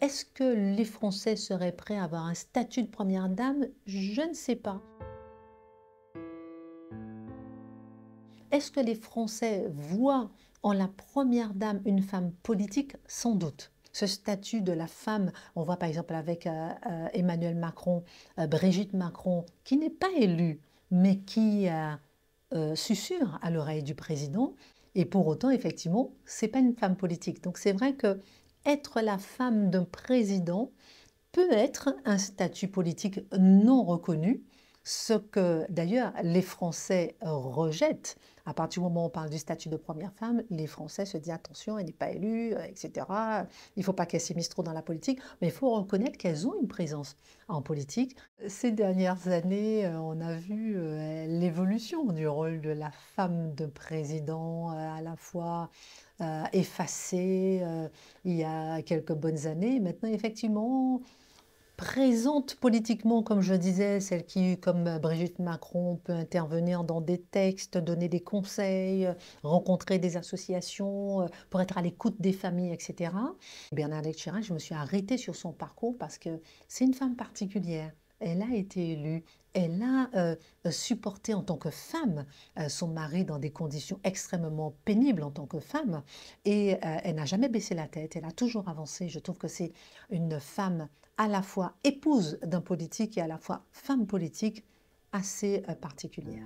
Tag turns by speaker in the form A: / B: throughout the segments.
A: Est-ce que les Français seraient prêts à avoir un statut de première dame Je ne sais pas. Est-ce que les Français voient en la première dame une femme politique Sans doute. Ce statut de la femme, on voit par exemple avec euh, euh, Emmanuel Macron, euh, Brigitte Macron, qui n'est pas élue, mais qui susurre à l'oreille du président. Et pour autant, effectivement, c'est pas une femme politique. Donc c'est vrai que être la femme d'un président peut être un statut politique non reconnu, ce que d'ailleurs les Français rejettent. À partir du moment où on parle du statut de première femme, les Français se disent attention, elle n'est pas élue, etc. Il ne faut pas qu'elle s'immisce trop dans la politique, mais il faut reconnaître qu'elles ont une présence en politique. Ces dernières années, euh, on a vu euh, évolution du rôle de la femme de président euh, à la fois euh, effacée euh, il y a quelques bonnes années, maintenant effectivement présente politiquement, comme je disais, celle qui, comme Brigitte Macron, peut intervenir dans des textes, donner des conseils, rencontrer des associations, pour être à l'écoute des familles, etc. Bernadette Chirac, je me suis arrêtée sur son parcours parce que c'est une femme particulière elle a été élue, elle a euh, supporté en tant que femme euh, son mari dans des conditions extrêmement pénibles en tant que femme, et euh, elle n'a jamais baissé la tête, elle a toujours avancé. Je trouve que c'est une femme à la fois épouse d'un politique et à la fois femme politique assez particulière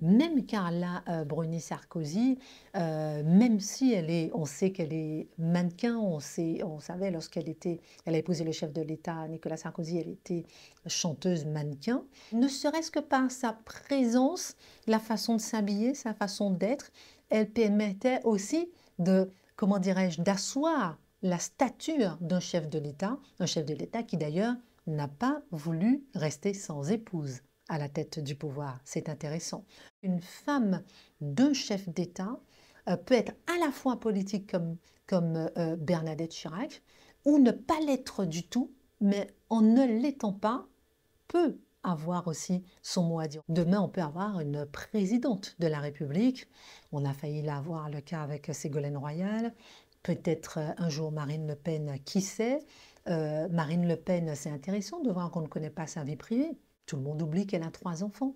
A: même Carla euh, Bruni Sarkozy, euh, même si elle est, on sait qu'elle est mannequin, on, on savait lorsqu'elle était, elle a épousé le chef de l'État, Nicolas Sarkozy, elle était chanteuse mannequin, ne serait-ce que par sa présence, la façon de s'habiller, sa façon d'être, elle permettait aussi de, comment dirais-je, d'asseoir la stature d'un chef de l'État, un chef de l'État qui d'ailleurs n'a pas voulu rester sans épouse à la tête du pouvoir. C'est intéressant. Une femme d'un chef d'État euh, peut être à la fois politique comme, comme euh, Bernadette Chirac ou ne pas l'être du tout, mais en ne l'étant pas, peut avoir aussi son mot à dire. Demain, on peut avoir une présidente de la République. On a failli l'avoir le cas avec Ségolène Royal. Peut-être euh, un jour Marine Le Pen, qui sait Marine Le Pen, c'est intéressant de voir qu'on ne connaît pas sa vie privée. Tout le monde oublie qu'elle a trois enfants.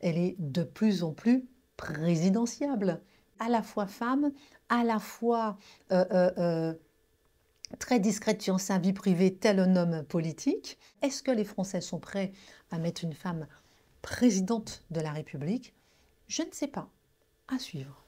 A: Elle est de plus en plus présidentiable, à la fois femme, à la fois euh, euh, euh, très discrète sur sa vie privée, tel un homme politique. Est-ce que les Français sont prêts à mettre une femme présidente de la République Je ne sais pas. À suivre.